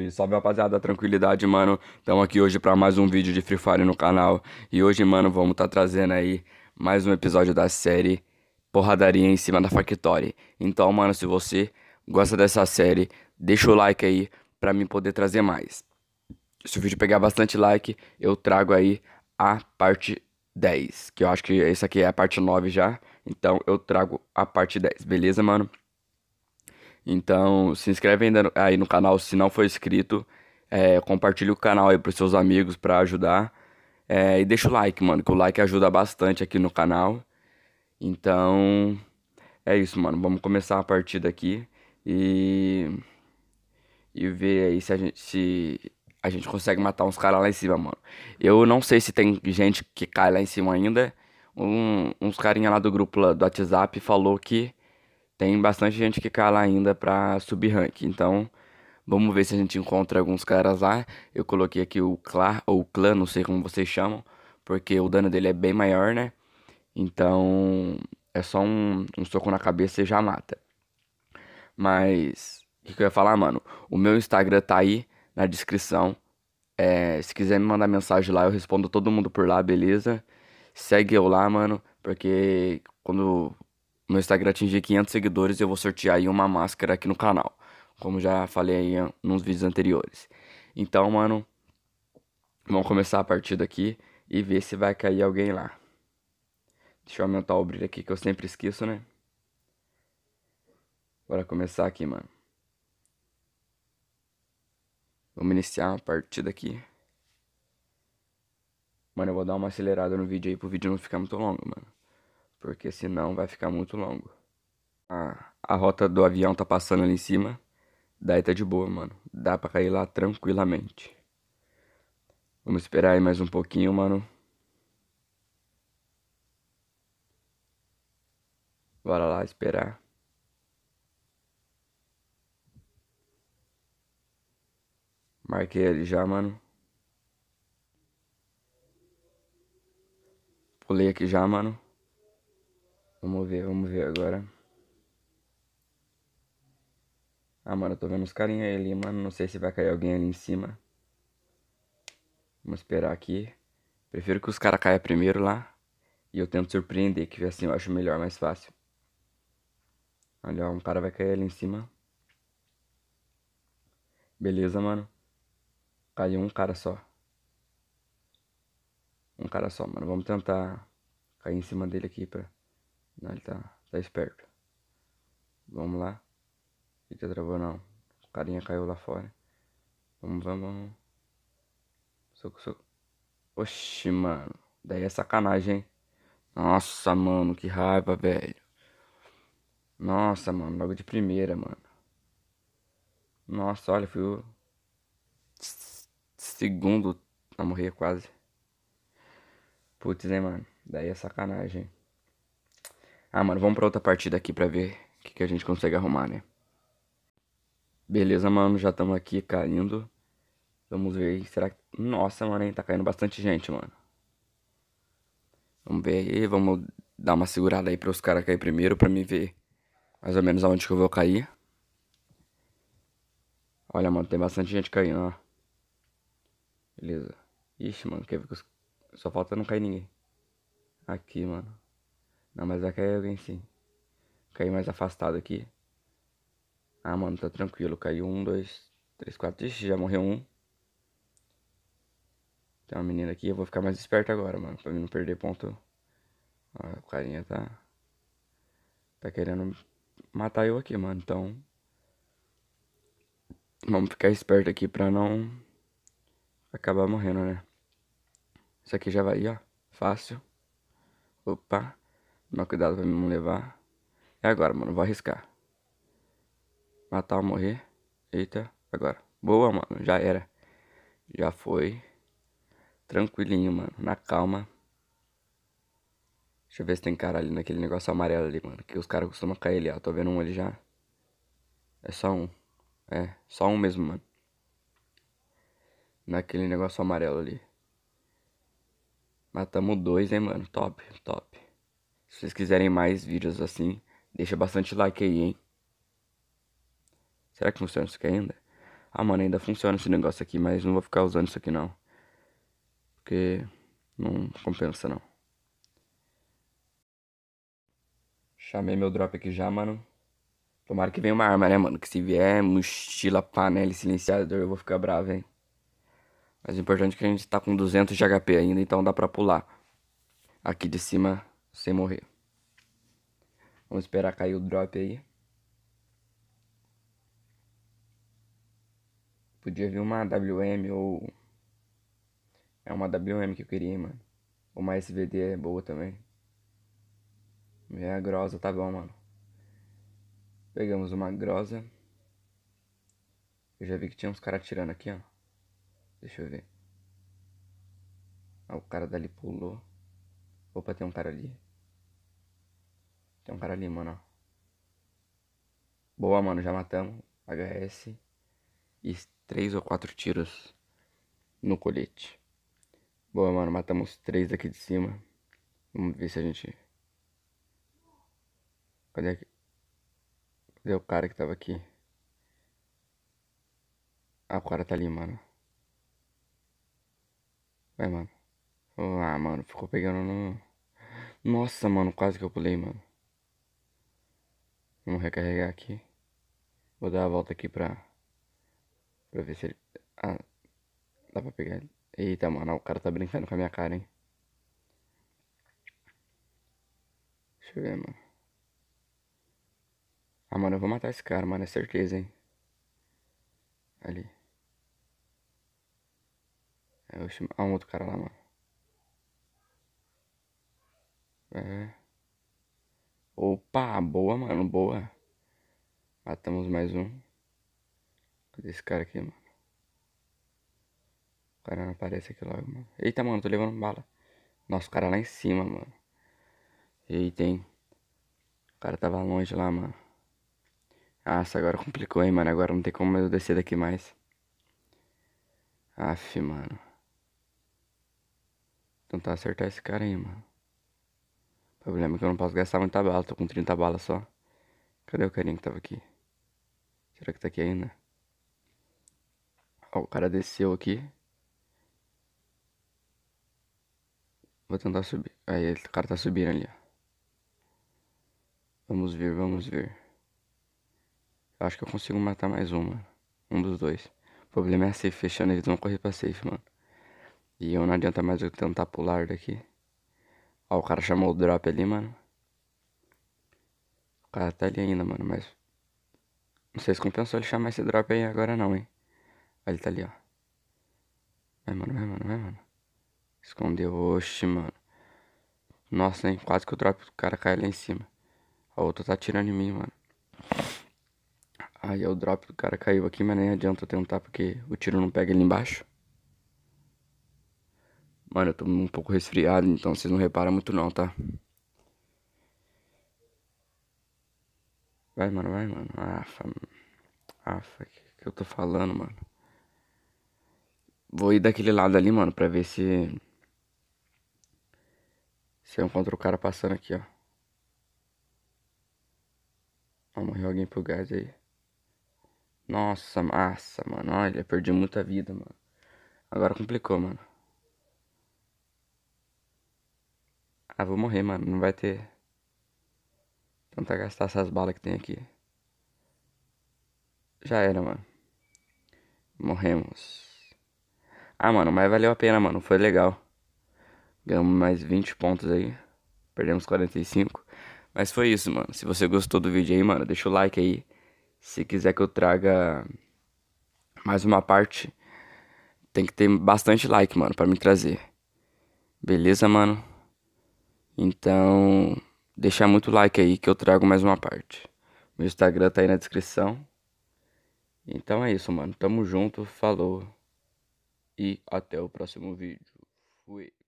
Salve, salve rapaziada, tranquilidade, mano. Estamos aqui hoje para mais um vídeo de Free Fire no canal. E hoje, mano, vamos estar tá trazendo aí mais um episódio da série Porradaria em cima da Factory. Então, mano, se você gosta dessa série, deixa o like aí para mim poder trazer mais. Se o vídeo pegar bastante like, eu trago aí a parte 10, que eu acho que essa aqui é a parte 9 já. Então, eu trago a parte 10, beleza, mano? Então, se inscreve ainda aí no canal se não for inscrito. É, compartilha o canal aí pros seus amigos para ajudar. É, e deixa o like, mano, que o like ajuda bastante aqui no canal. Então, é isso, mano. Vamos começar a partida aqui e. E ver aí se a gente. Se a gente consegue matar uns caras lá em cima, mano. Eu não sei se tem gente que cai lá em cima ainda. Um, uns carinha lá do grupo do WhatsApp falou que tem bastante gente que cala ainda para subir rank. Então, vamos ver se a gente encontra alguns caras lá. Eu coloquei aqui o Clá, ou Clã, não sei como vocês chamam, porque o dano dele é bem maior, né? Então, é só um, um soco na cabeça e já mata. Mas, o que, que eu ia falar, mano? O meu Instagram tá aí na descrição. É, se quiser me mandar mensagem lá, eu respondo todo mundo por lá, beleza? Segue eu lá, mano, porque quando no Instagram atingir 500 seguidores, eu vou sortear aí uma máscara aqui no canal. Como já falei aí ah, nos vídeos anteriores. Então, mano, vamos começar a partida aqui e ver se vai cair alguém lá. Deixa eu aumentar o brilho aqui que eu sempre esqueço, né? Bora começar aqui, mano. Vamos iniciar a partida aqui. Mano, eu vou dar uma acelerada no vídeo aí pro vídeo não ficar muito longo, mano porque senão vai ficar muito longo. Ah, a rota do avião tá passando ali em cima, daí tá de boa, mano. Dá pra cair lá tranquilamente. Vamos esperar aí mais um pouquinho, mano. Bora lá esperar. Marquei ele já, mano. Pulei aqui já, mano. Vamos ver, vamos ver agora. Ah, mano, eu tô vendo os carinha ali, mano. Não sei se vai cair alguém ali em cima. Vamos esperar aqui. Prefiro que os caras caiam primeiro lá. E eu tento surpreender, que assim eu acho melhor, mais fácil. Olha, ó, um cara vai cair ali em cima. Beleza, mano. Caiu um cara só. Um cara só, mano. Vamos tentar cair em cima dele aqui pra... Não, ele tá, tá esperto. Vamos lá. Fica travando não. O carinha caiu lá fora. Vamos, vamos, vamos. Soco, soco. Oxi, mano. Daí é sacanagem, hein? Nossa, mano, que raiva, velho. Nossa, mano, logo de primeira, mano. Nossa, olha, fui o segundo a morrer quase. Putz, né, mano? Daí é sacanagem. Ah, mano, vamos pra outra partida aqui pra ver o que, que a gente consegue arrumar, né? Beleza, mano, já estamos aqui caindo. Vamos ver, será que... Nossa, mano, hein, tá caindo bastante gente, mano. Vamos ver aí, vamos dar uma segurada aí para os caras cair primeiro, para mim ver mais ou menos aonde que eu vou cair. Olha, mano, tem bastante gente caindo, ó. Beleza. Ixi, mano, quer ver que os... só falta não cair ninguém. Aqui, mano. Não, mas vai cair alguém sim. Cair mais afastado aqui. Ah, mano, tá tranquilo. Caiu um, dois, três, quatro. Ixi, já morreu um. Tem uma menina aqui. Eu vou ficar mais esperto agora, mano. Pra mim não perder ponto. Ó, o carinha tá... Tá querendo matar eu aqui, mano. Então... Vamos ficar esperto aqui pra não... Acabar morrendo, né? Isso aqui já vai, ó. Fácil. Opa. Tomar cuidado pra não levar. É agora, mano. Vou arriscar. Matar ou morrer. Eita, agora. Boa, mano. Já era. Já foi. Tranquilinho, mano. Na calma. Deixa eu ver se tem cara ali naquele negócio amarelo ali, mano. Que os caras costumam cair ali, ó. Tô vendo um ali já. É só um. É, só um mesmo, mano. Naquele negócio amarelo ali. Matamos dois, hein, mano. Top, top. Se vocês quiserem mais vídeos assim, deixa bastante like aí, hein? Será que funciona isso aqui ainda? Ah, mano, ainda funciona esse negócio aqui, mas não vou ficar usando isso aqui não. Porque não compensa não. Chamei meu drop aqui já, mano. Tomara que venha uma arma, né, mano? Que se vier mochila, panela e silenciador, eu vou ficar bravo, hein? Mas o importante é que a gente tá com 200 de HP ainda, então dá pra pular. Aqui de cima sem morrer. Vamos esperar cair o drop aí. Podia vir uma WM ou. É uma WM que eu queria, mano. Ou Uma SVD é boa também. É a grosa tá bom, mano. Pegamos uma grosa. Eu já vi que tinha uns caras tirando aqui, ó. Deixa eu ver. Ah, o cara dali pulou. Opa, tem um cara ali. Tem um cara ali, mano. Boa, mano, já matamos. HS. E três ou quatro tiros no colete. Boa, mano, matamos três daqui de cima. Vamos ver se a gente... Cadê, aqui? Cadê o cara que tava aqui? Ah, o cara tá ali, mano. Vai, mano. Ah, mano, ficou pegando no... Nossa, mano, quase que eu pulei, mano. Vamos recarregar aqui. Vou dar a volta aqui pra... Pra ver se ele... Ah, dá pra pegar ele. Eita, mano, o cara tá brincando com a minha cara, hein. Deixa eu ver, mano. Ah, mano, eu vou matar esse cara, mano, é certeza, hein. Ali. É, ah, um outro cara lá, mano. É. Opa, boa, mano, boa. Matamos mais um. Cadê esse cara aqui, mano? O cara não aparece aqui logo, mano. Eita, mano, tô levando bala. Nossa, o cara lá em cima, mano. Eita, hein. O cara tava longe lá, mano. Nossa, agora complicou, hein, mano. Agora não tem como eu descer daqui mais. Aff, mano. Tentar acertar tá esse cara aí, mano. O problema é que eu não posso gastar muita bala, tô com 30 balas só. Cadê o carinha que tava aqui? Será que tá aqui ainda? Ó, o cara desceu aqui. Vou tentar subir. Aí, o cara tá subindo ali, ó. Vamos ver, vamos ver. Acho que eu consigo matar mais uma. Um dos dois. O problema é a safe fechando, eles vão correr pra safe, mano. E eu não adianta mais eu tentar pular daqui. Ó, o cara chamou o drop ali, mano. O cara tá ali ainda, mano, mas... Não sei se compensou ele chamar esse drop aí agora não, hein. Olha, ele tá ali, ó. Vai, mano, vai, mano, vai, mano. Escondeu, oxe, mano. Nossa, hein, quase que o drop do cara cai lá em cima. A outra tá atirando em mim, mano. Aí o drop do cara caiu aqui, mas nem adianta tentar porque o tiro não pega ali embaixo. Mano, eu tô um pouco resfriado, então vocês não reparam muito não, tá? Vai, mano, vai, mano. Afa, afa, que, que eu tô falando, mano? Vou ir daquele lado ali, mano, pra ver se... Se eu encontro o cara passando aqui, ó. Ó, morreu alguém pro gás aí. Nossa, massa, mano. Olha, perdi muita vida, mano. Agora complicou, mano. Ah, vou morrer, mano. Não vai ter. Tentar gastar essas balas que tem aqui. Já era, mano. Morremos. Ah, mano, mas valeu a pena, mano. Foi legal. Ganhamos mais 20 pontos aí. Perdemos 45. Mas foi isso, mano. Se você gostou do vídeo aí, mano, deixa o like aí. Se quiser que eu traga mais uma parte, tem que ter bastante like, mano, para me trazer. Beleza, mano? Então, deixar muito like aí que eu trago mais uma parte. Meu Instagram tá aí na descrição. Então é isso, mano. Tamo junto, falou. E até o próximo vídeo. Fui.